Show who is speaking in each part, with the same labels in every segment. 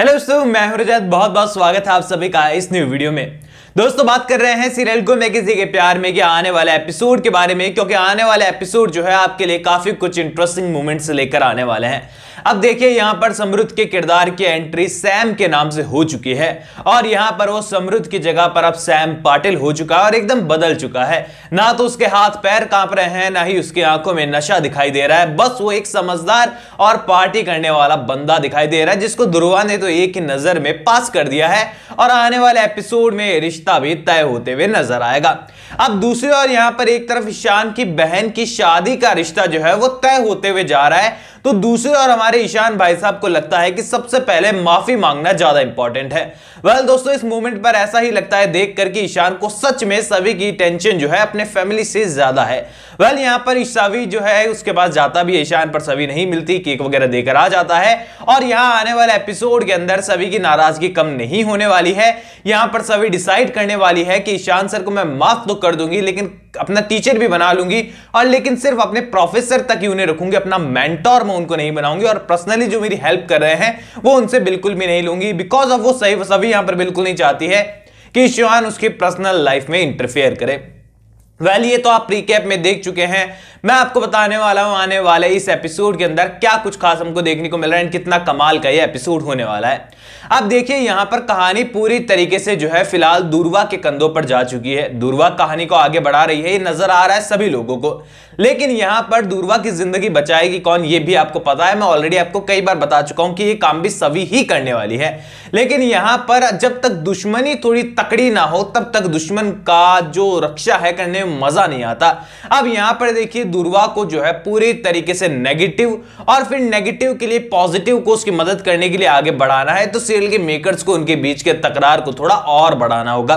Speaker 1: hello दोस्तों मैं हूं रजत बहुत बहुत स्वागत है आप सभी का इस न्यू वीडियो में दोस्तों बात कर रहे हैं सीरियल को मैं किसी के प्यार में कि आने वाले एपिसोड के बारे में क्योंकि आने वाले एपिसोड जो है आपके लिए काफ़ी कुछ इंटरेस्टिंग मोमेंट्स लेकर आने वाले हैं अब देखिए यहाँ पर समृद्ध के किरदार की एंट्री सैम के नाम से हो चुकी है और यहाँ पर वो समृद्ध की जगह पर अब सैम पाटिल हो चुका है और एकदम बदल चुका है ना तो उसके हाथ पैर कांप रहे हैं ना ही उसकी आंखों में नशा दिखाई दे रहा है बस वो एक समझदार और पार्टी करने वाला बंदा दिखाई दे रहा है जिसको दुर्वा ने तो 101 की नजर में पास कर दिया है और आने वाले एपिसोड में रिश्ता भी तय होते हुए नजर आएगा अब दूसरी ओर यहां पर एक तरफ ईशान की बहन की शादी का रिश्ता जो है वो तय होते हुए जा रहा है तो दूसरे और हमारे ईशान भाई साहब को लगता है कि सबसे पहले माफी मांगना ज्यादा इंपॉर्टेंट है वेल दोस्तों इस मूवमेंट पर ऐसा ही लगता है देख करके ईशान को सच में सभी की टेंशन जो है अपने फैमिली से ज्यादा है वेल यहाँ पर सवी जो है उसके पास जाता भी ईशान पर सभी नहीं मिलती केक वगैरह देकर आ जाता है और यहाँ आने वाले एपिसोड के अंदर सभी की नाराजगी कम नहीं होने वाली है यहाँ पर सभी डिसाइड करने वाली है कि ईशान सर को मैं माफ तो कर दूंगी लेकिन अपना टीचर भी बना लूंगी और लेकिन सिर्फ अपने प्रोफेसर तक ही उन्हें रखूंगी अपना मेंटोर मैं उनको नहीं बनाऊंगी और पर्सनली जो मेरी हेल्प कर रहे हैं वो उनसे बिल्कुल भी नहीं लूंगी बिकॉज ऑफ वो सही सभी यहां पर बिल्कुल नहीं चाहती है कि शिवान उसकी पर्सनल लाइफ में इंटरफेयर करे वेल well, ये तो आप प्रीकैप में देख चुके हैं मैं आपको बताने वाला हूं आने वाले इस एपिसोड के अंदर क्या कुछ खास हमको देखने को मिल रहा है कितना कमाल का ये एपिसोड होने वाला है अब देखिए यहां पर कहानी पूरी तरीके से जो है फिलहाल दूरवा के कंधों पर जा चुकी है दूरवा कहानी को आगे बढ़ा रही है ये नजर आ रहा है सभी लोगों को लेकिन यहां पर दूरवा की जिंदगी बचाएगी कौन ये भी आपको पता है मैं ऑलरेडी आपको कई बार बता चुका हूं कि ये काम भी सभी ही करने वाली है लेकिन यहां पर जब तक दुश्मनी थोड़ी तकड़ी ना हो तब तक दुश्मन का जो रक्षा है करने में मजा नहीं आता अब यहां पर देखिए दुर्वा को जो है पूरी तरीके से नेगेटिव और फिर नेगेटिव के लिए पॉजिटिव को उसकी मदद करने के लिए आगे बढ़ाना है तो सीरियल के मेकर्स को उनके बीच के तकरार को थोड़ा और बढ़ाना होगा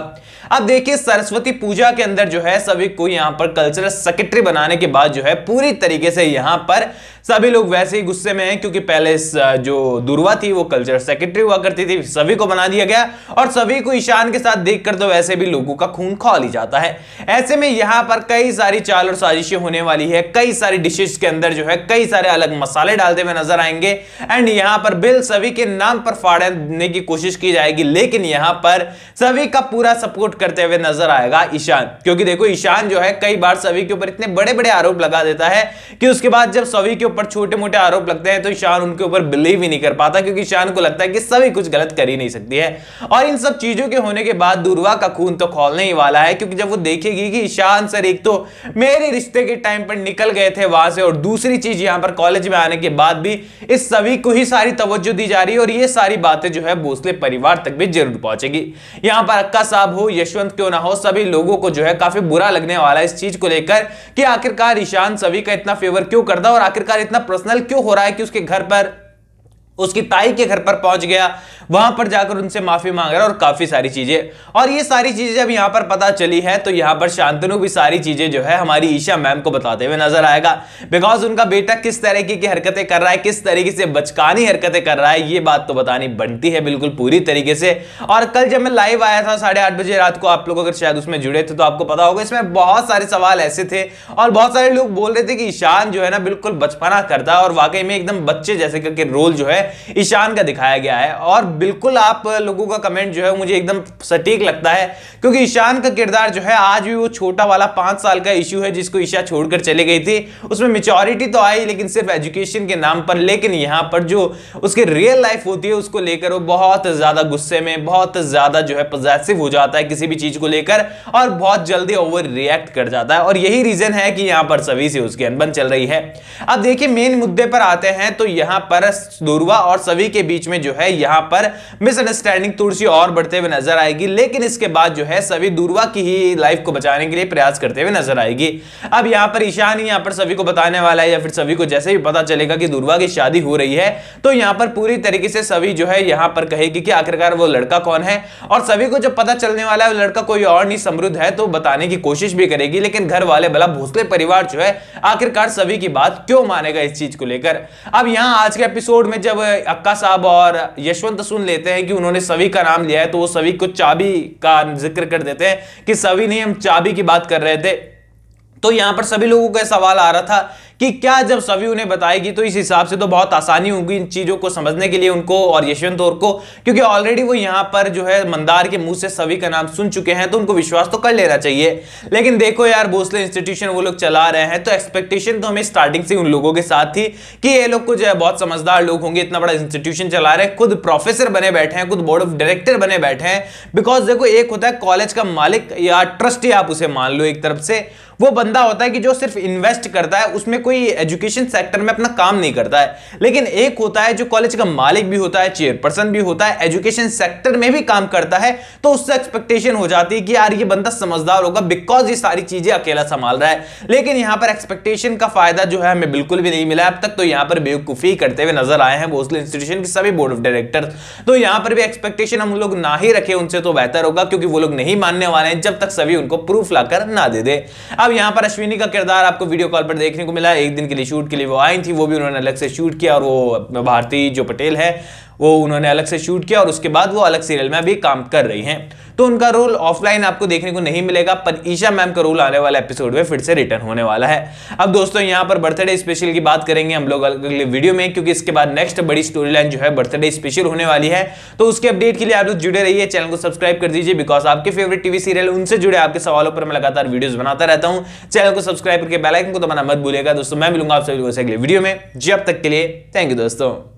Speaker 1: अब देखिए सरस्वती पूजा के अंदर जो है सभी को यहां पर कल्चरल सेक्रेटरी बनाने के बाद जो है पूरी तरीके से यहां पर सभी लोग वैसे ही गुस्से में हैं क्योंकि पहले जो दुर्वा थी वो कल्चर सेक्रेटरी हुआ करती थी सभी को बना दिया गया और सभी को ईशान के साथ देखकर तो वैसे भी लोगों का खून खोल ही जाता है ऐसे में यहाँ पर कई सारी चाल और साजिशें होने वाली है कई सारी डिशेज के अंदर जो है कई सारे अलग मसाले डालते हुए नजर आएंगे एंड यहाँ पर बिल सभी के नाम पर फाड़ने की कोशिश की जाएगी लेकिन यहाँ पर सभी का पूरा सपोर्ट करते हुए नजर आएगा ईशान क्योंकि देखो ईशान जो है कई बार सभी के ऊपर इतने बड़े बड़े आरोप लगा देता है कि उसके बाद जब सभी के ऊपर छोटे मोटे आरोप लगते हैं तो शान उनके ऊपर बिलीव ही नहीं कर पाता क्योंकि शान को लगता है कि सभी कुछ गलत कर ही नहीं सकती है और इन सब चीजों के होने के बाद दूरवा का खून तो खोलने ही वाला है क्योंकि जब वो देखेगी कि ईशान सर एक तो मेरे रिश्ते के टाइम पर निकल गए थे वहां से और दूसरी चीज यहां पर कॉलेज में आने के बाद भी इस सभी को ही सारी तवज्जो दी जा रही है और ये सारी बातें जो है भोसले परिवार तक भी जरूर पहुंचेगी यहां पर अक्का साहब हो यशवंत क्यों ना हो सभी लोगों को जो है काफी बुरा लगने वाला इस चीज को लेकर कि आखिरकार ईशान सभी का इतना फेवर क्यों करता और आखिरकार इतना पर्सनल क्यों हो रहा है कि उसके घर पर उसकी ताई के घर पर पहुंच गया वहां पर जाकर उनसे माफी मांग रहा है और काफी सारी चीजें और ये सारी चीजें जब यहाँ पर पता चली है तो यहाँ पर शांतनु भी सारी चीजें जो है हमारी ईशा मैम को बताते हुए नजर आएगा बिकॉज उनका बेटा किस तरीके की हरकतें कर रहा है किस तरीके से बचकानी हरकतें कर रहा है ये बात तो बतानी बनती है बिल्कुल पूरी तरीके से और कल जब मैं लाइव आया था साढ़े आठ बजे रात को आप लोग अगर शायद उसमें जुड़े थे तो आपको पता होगा इसमें बहुत सारे सवाल ऐसे थे और बहुत सारे लोग बोल रहे थे कि ईशान जो है ना बिल्कुल बचपना करता है और वाकई में एकदम बच्चे जैसे करके रोल जो है ईशान का दिखाया गया है और बिल्कुल आप लोगों का कमेंट जो है मुझे एकदम सटीक लगता है क्योंकि ईशान का किरदार जो है आज भी वो छोटा वाला पांच साल का इश्यू है जिसको ईशा छोड़कर चले गई थी उसमें मेचोरिटी तो आई लेकिन सिर्फ एजुकेशन के नाम पर लेकिन यहाँ पर जो उसके रियल लाइफ होती है उसको लेकर वो बहुत ज़्यादा गुस्से में बहुत ज़्यादा जो है पॉजिटिव हो जाता है किसी भी चीज़ को लेकर और बहुत जल्दी ओवर रिएक्ट कर जाता है और यही रीज़न है कि यहाँ पर सभी से उसकी अनबन चल रही है अब देखिए मेन मुद्दे पर आते हैं तो यहाँ पर दुर्वा और सभी के बीच में जो है यहाँ पर पर मिसअंडरस्टैंडिंग थोड़ी सी और बढ़ते हुए नजर आएगी लेकिन इसके बाद जो है सभी दूरवा की ही लाइफ को बचाने के लिए प्रयास करते हुए नजर आएगी अब यहां पर ईशान ही यहां पर सभी को बताने वाला है या फिर सभी को जैसे ही पता चलेगा कि दूरवा की शादी हो रही है तो यहां पर पूरी तरीके से सभी जो है यहां पर कहेगी कि आखिरकार वो लड़का कौन है और सभी को जब पता चलने वाला है लड़का कोई और नहीं समृद्ध है तो बताने की कोशिश भी करेगी लेकिन घर वाले भला भोसले परिवार जो है आखिरकार सभी की बात क्यों मानेगा इस चीज को लेकर अब यहां आज के एपिसोड में जब अक्का साहब और यशवंत सुन लेते हैं कि उन्होंने सभी का नाम लिया है तो वो सभी को चाबी का जिक्र कर देते हैं कि सभी नहीं हम चाबी की बात कर रहे थे तो यहां पर सभी लोगों का सवाल आ रहा था कि क्या जब सभी उन्हें बताएगी तो इस हिसाब से तो बहुत आसानी होगी इन चीज़ों को समझने के लिए उनको और यशवंत और को क्योंकि ऑलरेडी वो यहां पर जो है मंदार के मुंह से सभी का नाम सुन चुके हैं तो उनको विश्वास तो कर लेना चाहिए लेकिन देखो यार भोसले इंस्टीट्यूशन वो लोग चला रहे हैं तो एक्सपेक्टेशन तो हमें स्टार्टिंग से उन लोगों के साथ थी कि ये लोग को जो है बहुत समझदार लोग होंगे इतना बड़ा इंस्टीट्यूशन चला रहे हैं खुद प्रोफेसर बने बैठे हैं खुद बोर्ड ऑफ डायरेक्टर बने बैठे हैं बिकॉज देखो एक होता है कॉलेज का मालिक या ट्रस्टी आप उसे मान लो एक तरफ से वो बंदा होता है कि जो सिर्फ इन्वेस्ट करता है उसमें कोई एजुकेशन सेक्टर में अपना काम नहीं करता है लेकिन एक होता है जो कॉलेज का मालिक भी होता है चेयरपर्सन भी होता है एजुकेशन सेक्टर में भी काम करता है तो उससे एक्सपेक्टेशन हो जाती है कि यार ये बंदा समझदार होगा बिकॉज ये सारी चीजें अकेला संभाल रहा है लेकिन यहां पर एक्सपेक्टेशन का फायदा जो है हमें बिल्कुल भी नहीं मिला अब तक तो यहां पर बेवकूफ़ी करते हुए नजर आए हैं बोसले इंस्टीट्यूशन के सभी बोर्ड ऑफ डायरेक्टर तो यहां पर भी एक्सपेक्टेशन हम लोग ना ही रखे उनसे तो बेहतर होगा क्योंकि वो लोग नहीं मानने वाले हैं जब तक सभी उनको प्रूफ लाकर ना दे दे अब यहाँ पर अश्विनी का किरदार आपको वीडियो कॉल पर देखने को मिला एक दिन के लिए शूट के लिए वो आई थी वो भी उन्होंने अलग से शूट किया और वो भारती जो पटेल है वो उन्होंने अलग से शूट किया और उसके बाद वो अलग सीरियल में भी काम कर रही हैं तो उनका रोल ऑफलाइन आपको देखने को नहीं मिलेगा पर ईशा मैम का रोल आने वाला एपिसोड में फिर से रिटर्न होने वाला है अब दोस्तों यहाँ पर बर्थडे स्पेशल की बात करेंगे हम लोग अगले वीडियो में क्योंकि इसके बाद नेक्स्ट बड़ी स्टोरी लाइन जो है बर्थडे स्पेशल होने वाली है तो उसके अपडेट के लिए आप लोग जुड़े रहिए चैनल को सब्सक्राइब कर दीजिए बिकॉज आपके फेवरेट टीवी सीरियल उनसे जुड़े आपके सवालों पर मैं लगातार वीडियो बनाता रहता हूँ चैनल को सब्सक्राइब करके बेलाइकन को मना मत भूलेगा दोस्तों मैं मिलूंगा आप सभी अगले वीडियो में जब तक के लिए थैंक यू दोस्तों